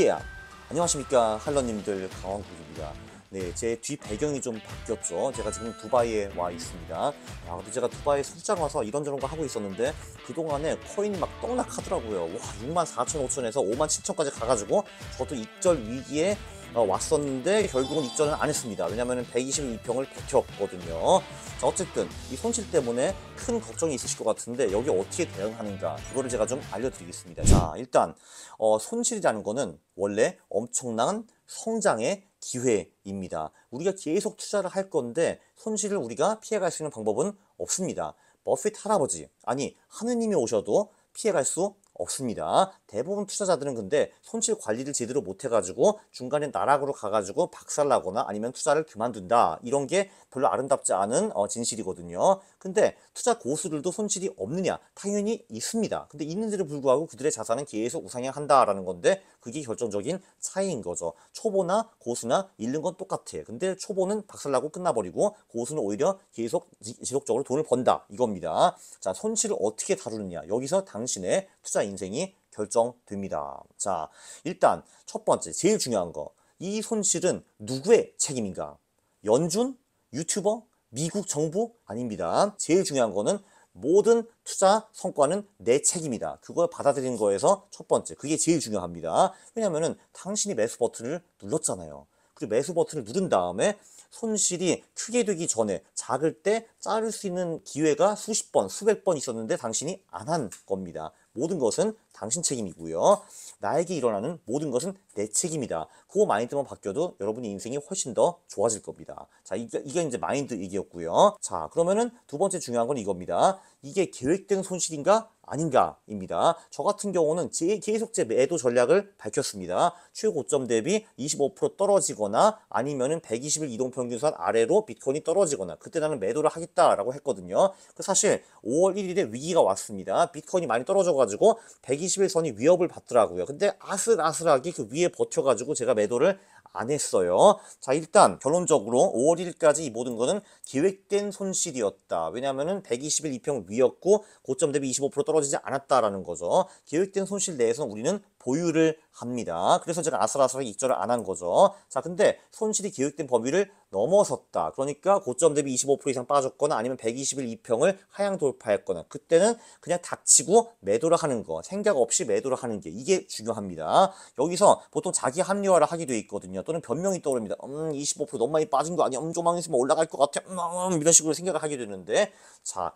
기계야 안녕하십니까 할러님들 강원국입니다 네, 제 뒤 배경이 좀 바뀌었죠. 제가 지금 두바이에 와 있습니다. 아, 근데 제가 두바이에 출장 와서 이런저런 거 하고 있었는데 그동안에 코인이 막 떡락하더라고요. 와, 6만 4천 5천에서 5만 7천까지 가가지고 저도 입절 위기에 어, 왔었는데 결국은 입절은안 했습니다. 왜냐면은 122평을 버텼거든요. 자, 어쨌든 이 손실 때문에 큰 걱정이 있으실 것 같은데 여기 어떻게 대응하는가 그거를 제가 좀 알려드리겠습니다. 자 일단 어, 손실이라는 거는 원래 엄청난 성장의 기회입니다. 우리가 계속 투자를 할 건데 손실을 우리가 피해갈 수 있는 방법은 없습니다. 버핏 할아버지, 아니 하느님이 오셔도 피해갈 수 없습니다. 대부분 투자자들은 근데 손실 관리를 제대로 못해가지고 중간에 나락으로 가가지고 박살나거나 아니면 투자를 그만둔다 이런 게 별로 아름답지 않은 어, 진실이거든요. 근데 투자 고수들도 손실이 없느냐? 당연히 있습니다. 근데 있는데도 불구하고 그들의 자산은 계속 우상향한다라는 건데 그게 결정적인 차이인 거죠. 초보나 고수나 잃는 건 똑같아. 근데 초보는 박살나고 끝나버리고 고수는 오히려 계속 지속적으로 돈을 번다 이겁니다. 자 손실을 어떻게 다루느냐 여기서 당신의 투자 인생이 결정됩니다. 자, 일단 첫 번째 제일 중요한 거. 이 손실은 누구의 책임인가? 연준? 유튜버? 미국 정부? 아닙니다. 제일 중요한 거는 모든 투자 성과는 내 책임이다. 그걸 받아들인 거에서 첫 번째. 그게 제일 중요합니다. 왜냐면은 당신이 매수 버튼을 눌렀잖아요. 그리고 매수 버튼을 누른 다음에 손실이 크게 되기 전에 작을 때 자를 수 있는 기회가 수십 번, 수백 번 있었는데 당신이 안 한 겁니다. 모든 것은 당신 책임이고요. 나에게 일어나는 모든 것은 내 책임이다. 그거 마인드만 바뀌어도 여러분의 인생이 훨씬 더 좋아질 겁니다. 자, 이게, 이게 이제 마인드 얘기였고요. 자, 그러면은 두 번째 중요한 건 이겁니다. 이게 계획된 손실인가 아닌가입니다. 저 같은 경우는 제, 계속 제 매도 전략을 밝혔습니다. 최고점 대비 25% 떨어지거나 아니면은 120일 이동평균선 아래로 비트코인이 떨어지거나 그때 나는 매도를 하겠다라고 했거든요. 그 사실 5월 1일에 위기가 왔습니다. 비트코인이 많이 떨어져가지고 120 21선이 위협을 받더라고요. 근데 아슬아슬하게 그 위에 버텨가지고 제가 매도를 안 했어요. 자, 일단 결론적으로 5월 1일까지 이 모든 거는 기획된 손실이었다. 왜냐하면121 2평 위였고 고점 대비 25% 떨어지지 않았다라는 거죠. 기획된 손실 내에서 우리는 보유를 합니다. 그래서 제가 아슬아슬하게 익절을 안 한 거죠. 자, 근데 손실이 계획된 범위를 넘어섰다. 그러니까 고점 대비 25% 이상 빠졌거나 아니면 121 2평을 하향 돌파했거나 그때는 그냥 닥치고 매도를 하는 거, 생각 없이 매도를 하는 게 이게 중요합니다. 여기서 보통 자기 합리화를 하게 돼 있거든요. 또는 변명이 떠오릅니다. 음, 25% 너무 많이 빠진 거 아니야? 음, 조망 있으면 올라갈 것 같아. 음, 음, 이런 식으로 생각을 하게 되는데 자,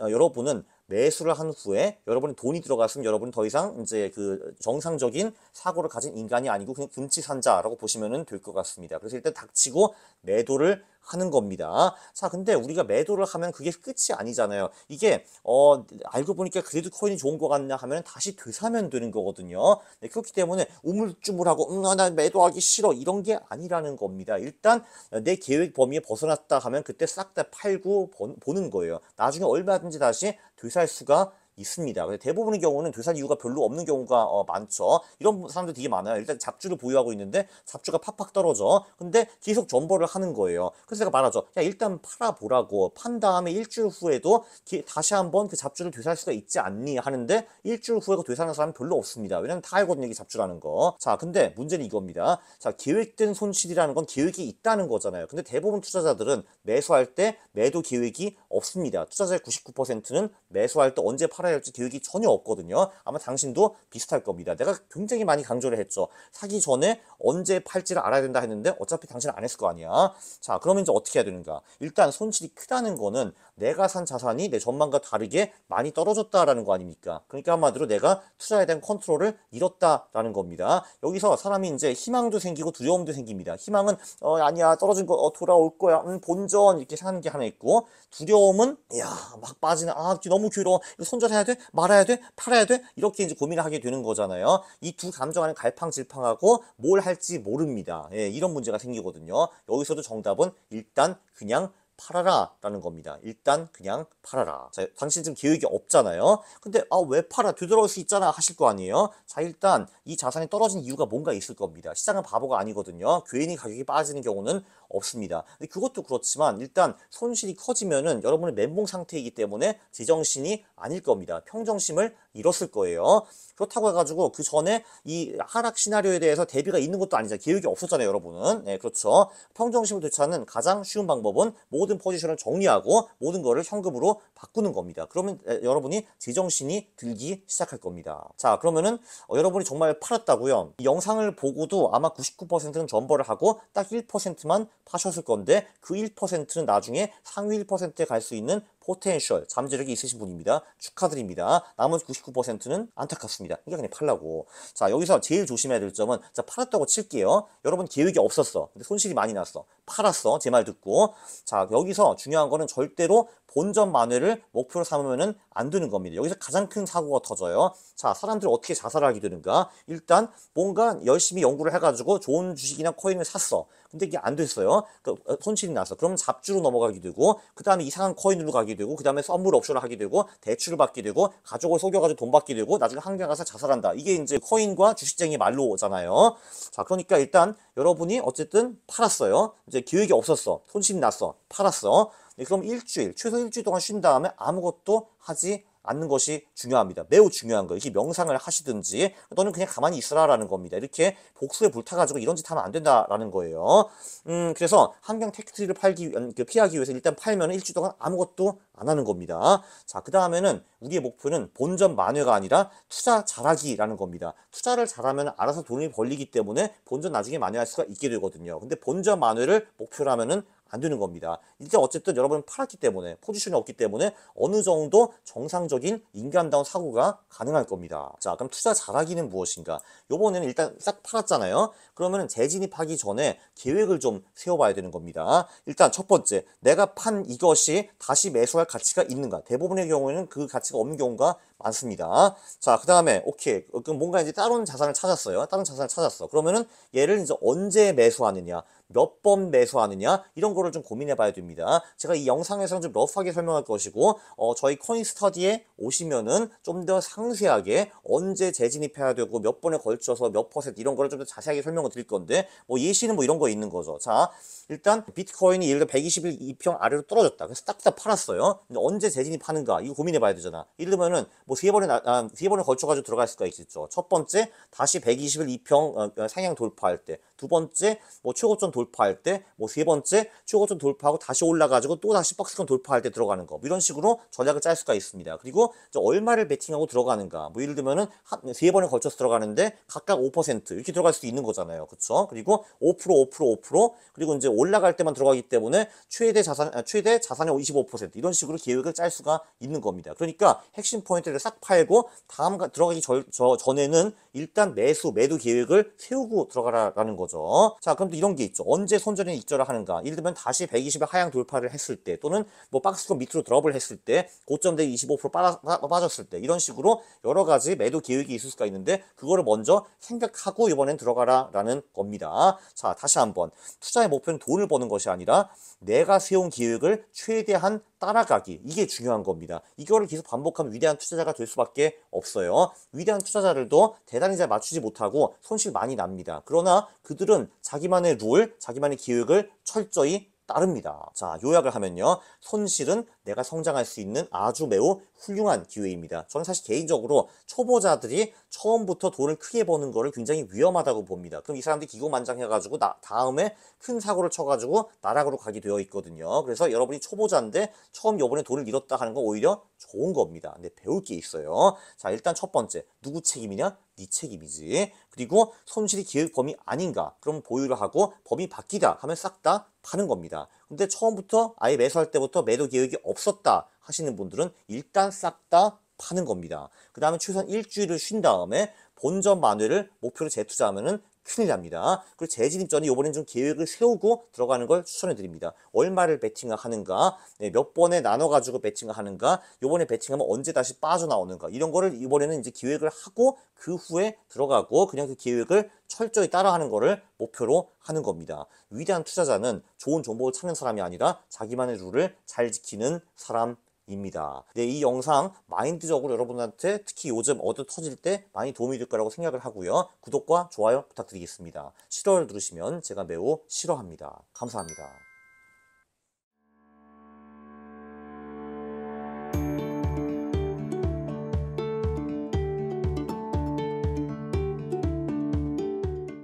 어, 여러분은 매수를 한 후에 여러분이 돈이 들어갔으면 여러분이 더 이상 이제 그 정상적인 사고를 가진 인간이 아니고 그냥 금치산자라고 보시면 될 것 같습니다. 그래서 일단 닥치고 매도를 하는 겁니다. 자, 근데 우리가 매도를 하면 그게 끝이 아니잖아요. 이게 어 알고 보니까 그래도 코인이 좋은 거 같냐 하면 다시 되사면 되는 거거든요. 네, 그렇기 때문에 우물쭈물하고 음, 나 매도하기 싫어 이런 게 아니라는 겁니다. 일단 내 계획 범위에 벗어났다 하면 그때 싹 다 팔고 보는 거예요. 나중에 얼마든지 다시 되살 수가 있습니다. 대부분의 경우는 되살 이유가 별로 없는 경우가 어, 많죠. 이런 사람들 되게 많아요. 일단 잡주를 보유하고 있는데 잡주가 팍팍 떨어져. 근데 계속 전벌을 하는 거예요. 그래서 제가 말하죠. 야 일단 팔아보라고 판 다음에 일주일 후에도 기, 다시 한번 그 잡주를 되살 수가 있지 않니 하는데 일주일 후에가 되살는사람 별로 없습니다. 왜냐면 다 알거든요. 이 잡주라는 거. 자 근데 문제는 이겁니다. 자 계획된 손실이라는 건 계획이 있다는 거잖아요. 근데 대부분 투자자들은 매수할 때 매도 계획이 없습니다. 투자자의 99%는 매수할 때 언제 팔 팔아야 할지 교육이 전혀 없거든요. 아마 당신도 비슷할 겁니다. 내가 굉장히 많이 강조를 했죠. 사기 전에 언제 팔지를 알아야 된다 했는데 어차피 당신은 안 했을 거 아니야. 자, 그러면 이제 어떻게 해야 되는가? 일단 손실이 크다는 거는 내가 산 자산이 내 전망과 다르게 많이 떨어졌다라는 거 아닙니까? 그러니까 한마디로 내가 투자에 대한 컨트롤을 잃었다라는 겁니다. 여기서 사람이 이제 희망도 생기고 두려움도 생깁니다. 희망은 어 아니야 떨어진 거 어, 돌아올 거야 음, 본전 이렇게 사는 게 하나 있고 두려움은 야 막 빠지는 아 너무 괴로워 이거 손절 사야 돼? 말아야 돼? 팔아야 돼? 이렇게 이제 고민을 하게 되는 거잖아요. 이 두 감정 안에 갈팡질팡하고 뭘 할지 모릅니다. 예, 이런 문제가 생기거든요. 여기서도 정답은 일단 그냥 팔아라 라는 겁니다 일단 그냥 팔아라 자, 당신 지금 계획이 없잖아요 근데 아 왜 팔아 되돌아올 수 있잖아 하실 거 아니에요 자 일단 이 자산이 떨어진 이유가 뭔가 있을 겁니다 시장은 바보가 아니거든요 괜히 가격이 빠지는 경우는 없습니다 근데 그것도 그렇지만 일단 손실이 커지면은 여러분의 멘붕 상태이기 때문에 제정신이 아닐 겁니다 평정심을 잃었을 거예요 그렇다고 해가지고 그 전에 이 하락 시나리오에 대해서 대비가 있는 것도 아니죠 계획이 없었잖아요 여러분은 네 그렇죠 평정심을 되찾는 가장 쉬운 방법은 뭐 모든 포지션을 정리하고 모든 거를 현금으로 바꾸는 겁니다. 그러면 여러분이 제정신이 들기 시작할 겁니다. 자 그러면은 어, 여러분이 정말 팔았다고요. 이 영상을 보고도 아마 99%는 전벌을 하고 딱 1%만 파셨을 건데 그 1%는 나중에 상위 1%에 갈 수 있는 포텐셜, 잠재력이 있으신 분입니다. 축하드립니다. 나머지 99%는 안타깝습니다. 그러니까 그냥 팔라고. 자, 여기서 제일 조심해야 될 점은 자, 팔았다고 칠게요. 여러분 계획이 없었어. 근데 손실이 많이 났어. 팔았어. 제 말 듣고. 자, 여기서 중요한 거는 절대로 본전 만회를 목표로 삼으면 안 되는 겁니다. 여기서 가장 큰 사고가 터져요. 자, 사람들 어떻게 자살 하게 되는가? 일단 뭔가 열심히 연구를 해가지고 좋은 주식이나 코인을 샀어. 근데 이게 안 됐어요. 그러니까 손실이 나서. 그러면 잡주로 넘어가게 되고, 그 다음에 이상한 코인으로 가게 하게 되고 그 다음에 선물 옵션을 하게 되고 대출을 받게 되고 가족을 속여가지고 돈 받게 되고 나중에 한강 가서 자살한다. 이게 이제 코인과 주식쟁이 말로 오잖아요. 자 그러니까 일단 여러분이 어쨌든 팔았어요. 이제 기획이 없었어. 손실이 났어. 팔았어. 네, 그럼 일주일, 최소 일주일 동안 쉰 다음에 아무것도 하지 않는 것이 중요합니다. 매우 중요한 거예요. 이게 명상을 하시든지 너는 그냥 가만히 있으라라는 겁니다. 이렇게 복수에 불타가지고 이런 짓 하면 안 된다라는 거예요. 음, 그래서 한강 택트리를 팔기 그 피하기 위해서 일단 팔면 일주일 동안 아무것도 안 하는 겁니다. 자, 그 다음에는 우리의 목표는 본전 만회가 아니라 투자 잘하기라는 겁니다. 투자를 잘하면 알아서 돈이 벌리기 때문에 본전 나중에 만회할 수가 있게 되거든요. 근데 본전 만회를 목표로하면은 안 되는 겁니다. 일단 어쨌든 여러분은 팔았기 때문에 포지션이 없기 때문에 어느 정도 정상적인 인간다운 사고가 가능할 겁니다. 자 그럼 투자 잘하기는 무엇인가? 요번에는 일단 싹 팔았잖아요. 그러면 재진입하기 전에 계획을 좀 세워봐야 되는 겁니다. 일단 첫 번째 내가 판 이것이 다시 매수할 가치가 있는가? 대부분의 경우에는 그 가치가 없는 경우가 많습니다. 자, 그 다음에, 오케이. 어, 그럼 뭔가 이제 다른 자산을 찾았어요. 다른 자산을 찾았어. 그러면은 얘를 이제 언제 매수하느냐. 몇번 매수하느냐 이런 거를 좀 고민해 봐야 됩니다. 제가 이 영상에서는 좀 러프하게 설명할 것이고 어, 저희 커인 스터디에 오시면은 좀 더 상세하게 언제 재진입해야 되고 몇 번에 걸쳐서 몇 퍼센트 이런 거를 좀 더 자세하게 설명을 드릴 건데 뭐 예시는 뭐 이런 거 있는 거죠. 자 일단 비트코인이 예를 들어 1 2 0일 2평 아래로 떨어졌다. 그래서 딱딱 팔았어요. 근데 언제 재진입하는가 이거 고민해 봐야 되잖아. 예를 들면은 뭐 세 번에 아, 세 번에 걸쳐 가지고 들어갈 수가 있겠죠. 첫 번째 다시 1 2 0일 2평 어, 상향 돌파할 때. 두 번째 뭐 최고점 돌 돌파할 때, 뭐 세 번째 최고점 돌파하고 다시 올라가지고 또 다시 박스권 돌파할 때 들어가는 거. 뭐 이런 식으로 전략을 짤 수가 있습니다. 그리고 얼마를 베팅하고 들어가는가. 뭐 예를 들면은 한세 번에 걸쳐서 들어가는데 각각 5% 이렇게 들어갈 수도 있는 거잖아요. 그쵸 그리고 5% 5% 5% 그리고 이제 올라갈 때만 들어가기 때문에 최대 자산 아, 최대 자산의 25% 이런 식으로 계획을 짤 수가 있는 겁니다. 그러니까 핵심 포인트를 싹 팔고 다음 들어가기 절, 저, 전에는 일단 매수 매도 계획을 세우고 들어가라는 거죠. 자, 그럼 또 이런 게 있죠. 있어. 언제 손절이 입절을 하는가. 예를 들면 다시 120에 하향 돌파를 했을 때 또는 뭐 박스권 밑으로 드랍을 했을 때 고점대 25% 빠라, 빠졌을 때 이런 식으로 여러 가지 매도 계획이 있을 수가 있는데 그거를 먼저 생각하고 이번엔 들어가라 라는 겁니다. 자 다시 한번 투자의 목표는 돈을 버는 것이 아니라 내가 세운 계획을 최대한 따라가기 이게 중요한 겁니다. 이거를 계속 반복하면 위대한 투자자가 될 수밖에 없어요. 위대한 투자자들도 대단히 잘 맞추지 못하고 손실 많이 납니다. 그러나 그들은 자기만의 룰, 자기만의 기획을 철저히 따릅니다. 자, 요약을 하면요. 손실은 내가 성장할 수 있는 아주 매우 훌륭한 기회입니다. 저는 사실 개인적으로 초보자들이 처음부터 돈을 크게 버는 거를 굉장히 위험하다고 봅니다. 그럼 이 사람들이 기고만장해가지고 나, 다음에 큰 사고를 쳐가지고 나락으로 가게 되어 있거든요. 그래서 여러분이 초보자인데 처음 요번에 돈을 잃었다 하는 건 오히려 좋은 겁니다. 근데 배울 게 있어요. 자 일단 첫 번째 누구 책임이냐? 네 책임이지. 그리고 손실이 기획 범위 아닌가? 그럼 보유를 하고 범위 바뀌다 하면 싹 다 파는 겁니다. 근데 처음부터 아예 매수할 때부터 매도 계획이 없었다 하시는 분들은 일단 싹 다 파는 겁니다. 그 다음에 최소한 일주일을 쉰 다음에 본전 만회를 목표로 재투자하면은 큰일 납니다. 그리고 재진입전이 이번엔 좀 계획을 세우고 들어가는 걸 추천해 드립니다. 얼마를 베팅을 하는가, 네, 몇 번에 나눠 가지고 베팅을 하는가, 이번에 베팅하면 언제 다시 빠져나오는가 이런 거를 이번에는 이제 기획을 하고 그 후에 들어가고 그냥 그계획을 철저히 따라하는 거를 목표로 하는 겁니다. 위대한 투자자는 좋은 정보를 찾는 사람이 아니라 자기만의 룰을 잘 지키는 사람 입니다. 근이 영상 마인드적으로 여러분한테 특히 요즘 어드 터질 때 많이 도움이 될 거라고 생각을 하고요. 구독과 좋아요 부탁드리겠습니다. 싫어를 누르시면 제가 매우 싫어합니다. 감사합니다.